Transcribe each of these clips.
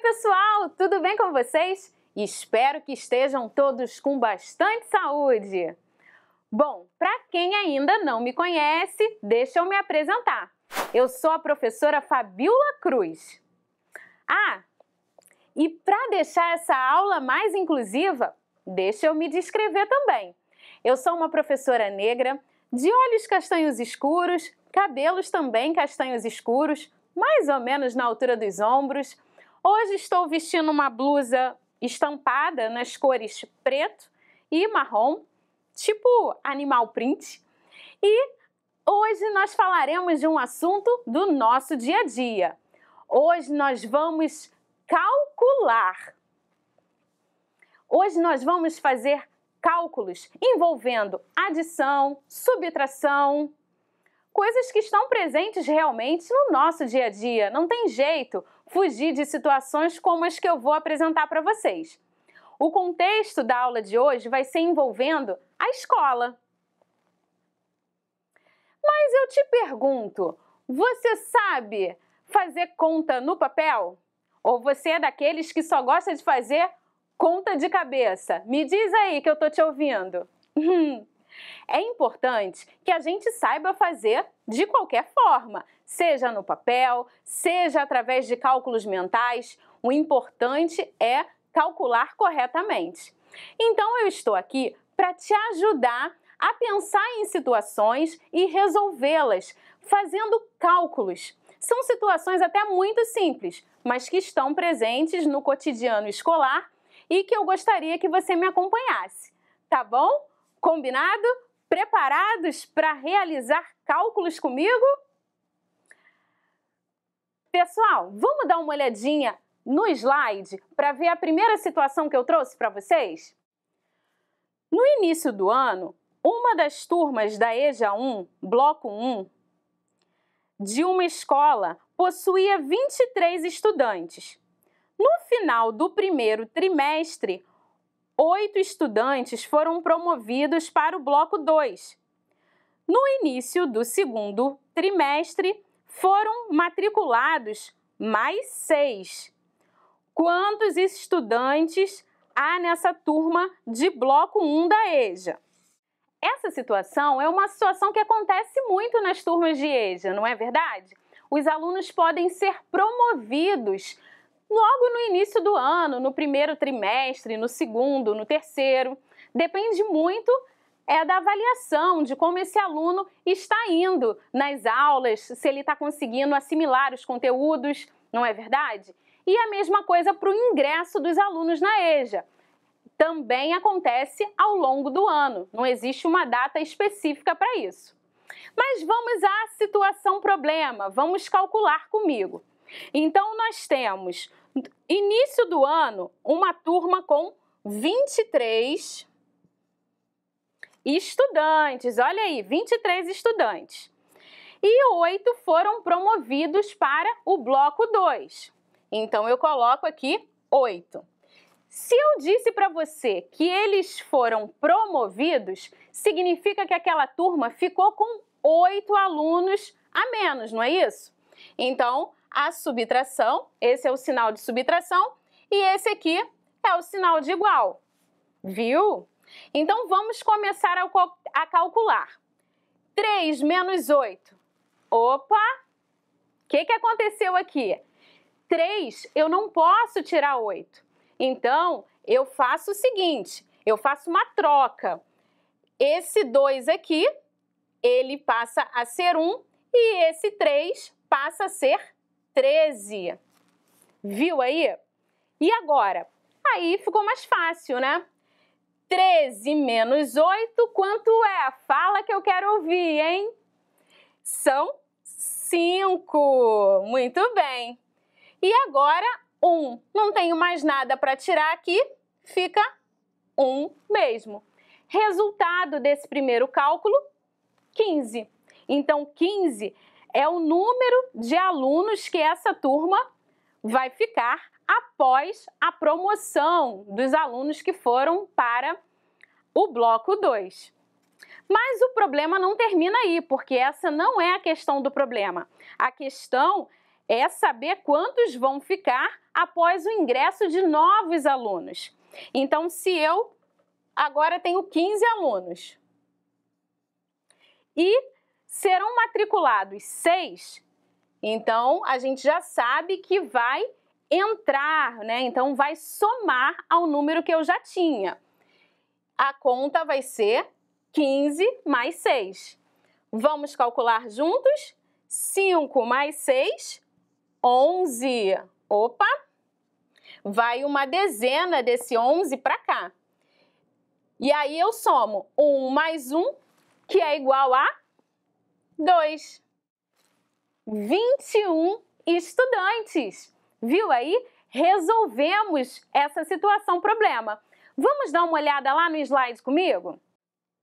pessoal, tudo bem com vocês? Espero que estejam todos com bastante saúde. Bom, para quem ainda não me conhece, deixa eu me apresentar. Eu sou a professora Fabiola Cruz. Ah, e para deixar essa aula mais inclusiva, deixa eu me descrever também. Eu sou uma professora negra, de olhos castanhos escuros, cabelos também castanhos escuros, mais ou menos na altura dos ombros, Hoje estou vestindo uma blusa estampada nas cores preto e marrom, tipo animal print. E hoje nós falaremos de um assunto do nosso dia a dia. Hoje nós vamos calcular. Hoje nós vamos fazer cálculos envolvendo adição, subtração, coisas que estão presentes realmente no nosso dia a dia. Não tem jeito fugir de situações como as que eu vou apresentar para vocês. O contexto da aula de hoje vai ser envolvendo a escola. Mas eu te pergunto, você sabe fazer conta no papel? Ou você é daqueles que só gosta de fazer conta de cabeça? Me diz aí que eu tô te ouvindo. É importante que a gente saiba fazer de qualquer forma, seja no papel, seja através de cálculos mentais, o importante é calcular corretamente. Então eu estou aqui para te ajudar a pensar em situações e resolvê-las, fazendo cálculos. São situações até muito simples, mas que estão presentes no cotidiano escolar e que eu gostaria que você me acompanhasse. Tá bom? Combinado? Preparados para realizar cálculos comigo? Pessoal, vamos dar uma olhadinha no slide para ver a primeira situação que eu trouxe para vocês? No início do ano, uma das turmas da EJA 1, Bloco 1, de uma escola possuía 23 estudantes. No final do primeiro trimestre, oito estudantes foram promovidos para o Bloco 2. No início do segundo trimestre, foram matriculados mais seis. Quantos estudantes há nessa turma de bloco 1 da EJA? Essa situação é uma situação que acontece muito nas turmas de EJA, não é verdade? Os alunos podem ser promovidos logo no início do ano, no primeiro trimestre, no segundo, no terceiro. Depende muito é da avaliação de como esse aluno está indo nas aulas, se ele está conseguindo assimilar os conteúdos, não é verdade? E a mesma coisa para o ingresso dos alunos na EJA. Também acontece ao longo do ano, não existe uma data específica para isso. Mas vamos à situação problema, vamos calcular comigo. Então, nós temos início do ano uma turma com 23 estudantes. Olha aí, 23 estudantes. E oito foram promovidos para o bloco 2. Então eu coloco aqui oito. Se eu disse para você que eles foram promovidos, significa que aquela turma ficou com oito alunos a menos, não é isso? Então, a subtração, esse é o sinal de subtração e esse aqui é o sinal de igual. Viu? Então vamos começar a, a calcular. 3 menos 8. Opa! O que, que aconteceu aqui? 3, eu não posso tirar 8. Então, eu faço o seguinte, eu faço uma troca. Esse 2 aqui, ele passa a ser 1 e esse 3 passa a ser 13. Viu aí? E agora? Aí ficou mais fácil, né? 13 menos 8, quanto é? Fala que eu quero ouvir, hein? São 5. Muito bem. E agora, 1. Um. Não tenho mais nada para tirar aqui, fica 1 um mesmo. Resultado desse primeiro cálculo, 15. Então, 15 é o número de alunos que essa turma vai ficar após a promoção dos alunos que foram para o bloco 2. Mas o problema não termina aí, porque essa não é a questão do problema. A questão é saber quantos vão ficar após o ingresso de novos alunos. Então, se eu agora tenho 15 alunos e serão matriculados 6, então a gente já sabe que vai entrar, né? Então vai somar ao número que eu já tinha. A conta vai ser 15 mais 6. Vamos calcular juntos? 5 mais 6, 11. Opa! Vai uma dezena desse 11 para cá. E aí eu somo 1 mais 1, que é igual a 2. 21 estudantes. Viu aí? Resolvemos essa situação problema. Vamos dar uma olhada lá no slide comigo?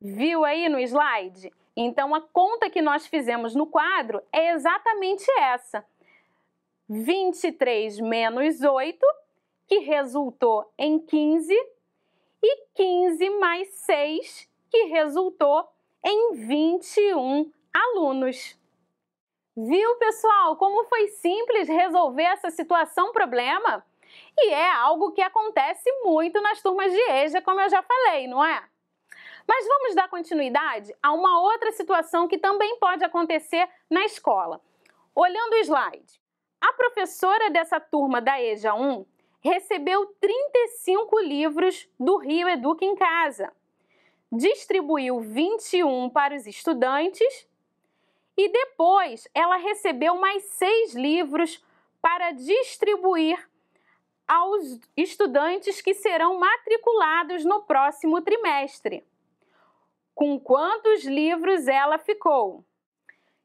Viu aí no slide? Então a conta que nós fizemos no quadro é exatamente essa. 23 menos 8, que resultou em 15, e 15 mais 6, que resultou em 21 alunos. Viu, pessoal, como foi simples resolver essa situação problema? E é algo que acontece muito nas turmas de EJA, como eu já falei, não é? Mas vamos dar continuidade a uma outra situação que também pode acontecer na escola. Olhando o slide, a professora dessa turma da EJA 1 recebeu 35 livros do Rio Educa em Casa, distribuiu 21 para os estudantes e depois ela recebeu mais seis livros para distribuir aos estudantes que serão matriculados no próximo trimestre. Com quantos livros ela ficou?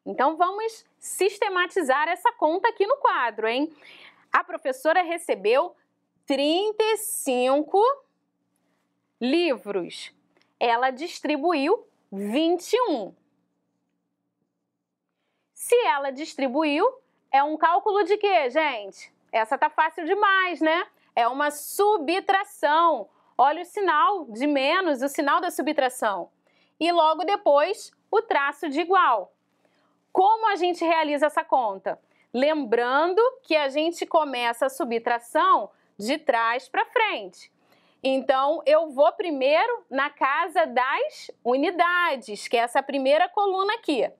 Então vamos sistematizar essa conta aqui no quadro, hein? A professora recebeu 35 livros. Ela distribuiu 21. Se ela distribuiu, é um cálculo de quê, gente? Essa tá fácil demais, né? É uma subtração. Olha o sinal de menos, o sinal da subtração. E logo depois, o traço de igual. Como a gente realiza essa conta? Lembrando que a gente começa a subtração de trás para frente. Então, eu vou primeiro na casa das unidades, que é essa primeira coluna aqui.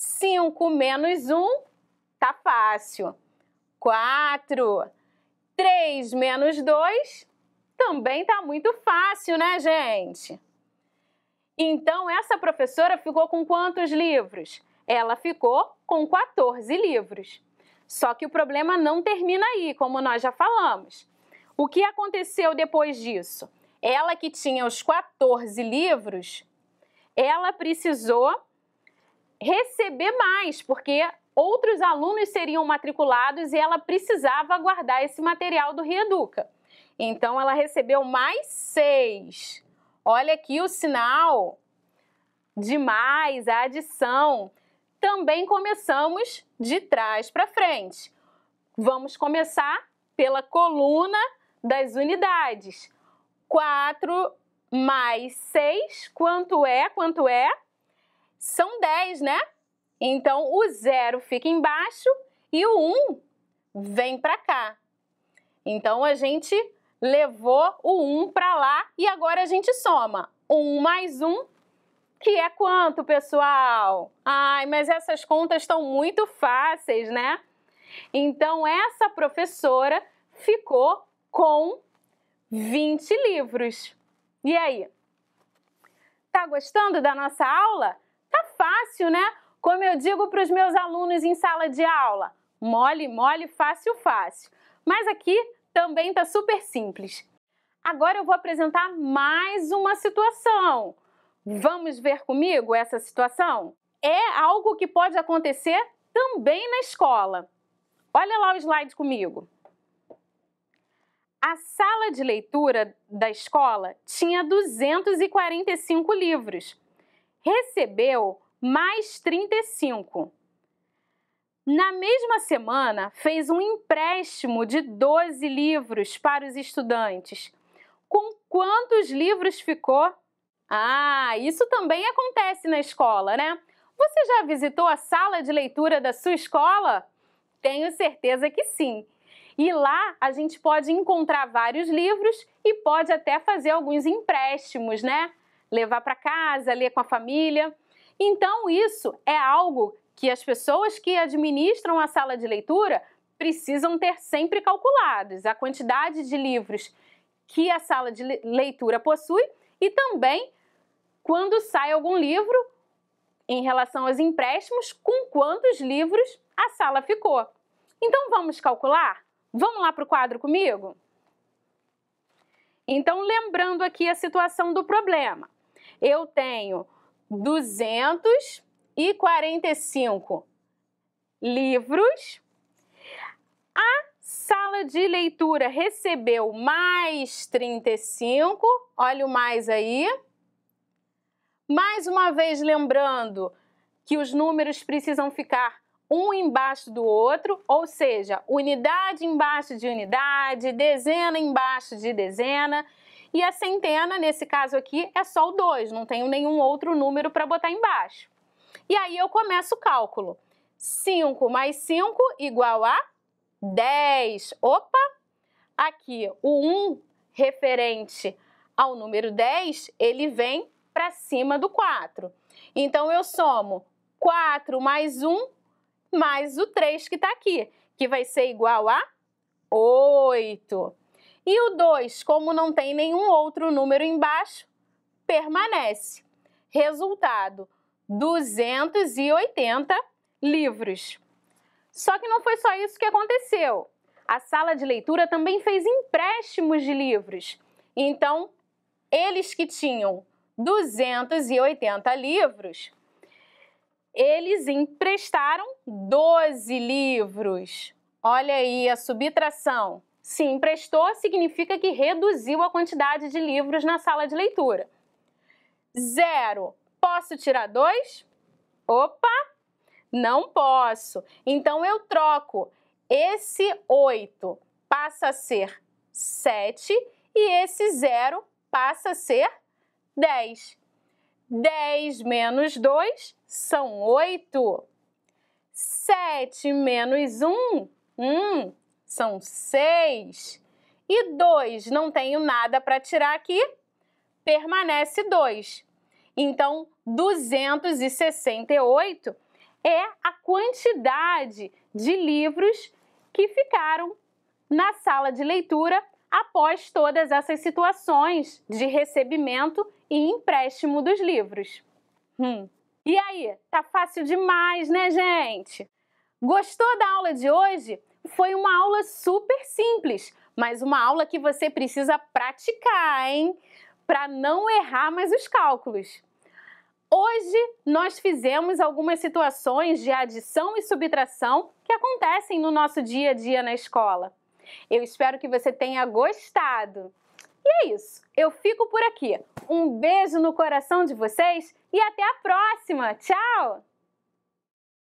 5 menos 1, tá fácil. 4. 3 menos 2, também tá muito fácil, né, gente? Então, essa professora ficou com quantos livros? Ela ficou com 14 livros. Só que o problema não termina aí, como nós já falamos. O que aconteceu depois disso? Ela que tinha os 14 livros, ela precisou receber mais, porque outros alunos seriam matriculados e ela precisava guardar esse material do Reeduca. Então ela recebeu mais seis. Olha aqui o sinal de mais, a adição. Também começamos de trás para frente. Vamos começar pela coluna das unidades. 4 mais 6, quanto é? Quanto é? são 10, né? Então, o 0 fica embaixo e o 1 um vem para cá. Então, a gente levou o 1 um para lá e agora a gente soma. 1 um mais 1, que é quanto, pessoal? Ai, mas essas contas estão muito fáceis, né? Então, essa professora ficou com 20 livros. E aí? Tá gostando da nossa aula? fácil, né? Como eu digo para os meus alunos em sala de aula, mole, mole, fácil, fácil. Mas aqui também está super simples. Agora eu vou apresentar mais uma situação. Vamos ver comigo essa situação? É algo que pode acontecer também na escola. Olha lá o slide comigo. A sala de leitura da escola tinha 245 livros. Recebeu mais 35. Na mesma semana, fez um empréstimo de 12 livros para os estudantes. Com quantos livros ficou? Ah, isso também acontece na escola, né? Você já visitou a sala de leitura da sua escola? Tenho certeza que sim. E lá a gente pode encontrar vários livros e pode até fazer alguns empréstimos, né? Levar para casa, ler com a família. Então, isso é algo que as pessoas que administram a sala de leitura precisam ter sempre calculados a quantidade de livros que a sala de leitura possui e também quando sai algum livro em relação aos empréstimos, com quantos livros a sala ficou. Então vamos calcular? Vamos lá para o quadro comigo? Então, lembrando aqui a situação do problema. Eu tenho 245 livros. A sala de leitura recebeu mais 35, olha o mais aí. Mais uma vez lembrando que os números precisam ficar um embaixo do outro, ou seja, unidade embaixo de unidade, dezena embaixo de dezena. E a centena, nesse caso aqui, é só o 2, não tenho nenhum outro número para botar embaixo. E aí eu começo o cálculo. 5 mais 5 igual a 10. Opa! Aqui, o 1 referente ao número 10, ele vem para cima do 4. Então, eu somo 4 mais 1 mais o 3 que está aqui, que vai ser igual a 8. E o 2, como não tem nenhum outro número embaixo, permanece. Resultado: 280 livros. Só que não foi só isso que aconteceu. A sala de leitura também fez empréstimos de livros. Então, eles que tinham 280 livros, eles emprestaram 12 livros. Olha aí a subtração. Se emprestou, significa que reduziu a quantidade de livros na sala de leitura. Zero. Posso tirar dois? Opa! Não posso. Então eu troco. Esse 8 passa a ser 7 e esse 0 passa a ser 10. 10 menos 2 são 8. 7 menos 1, 1 são 6. E 2, não tenho nada para tirar aqui, permanece 2. Então, 268 é a quantidade de livros que ficaram na sala de leitura após todas essas situações de recebimento e empréstimo dos livros. Hum. E aí, tá fácil demais, né, gente? Gostou da aula de hoje? foi uma aula super simples, mas uma aula que você precisa praticar, hein? Para não errar mais os cálculos. Hoje nós fizemos algumas situações de adição e subtração que acontecem no nosso dia a dia na escola. Eu espero que você tenha gostado. E é isso, eu fico por aqui. Um beijo no coração de vocês e até a próxima! Tchau!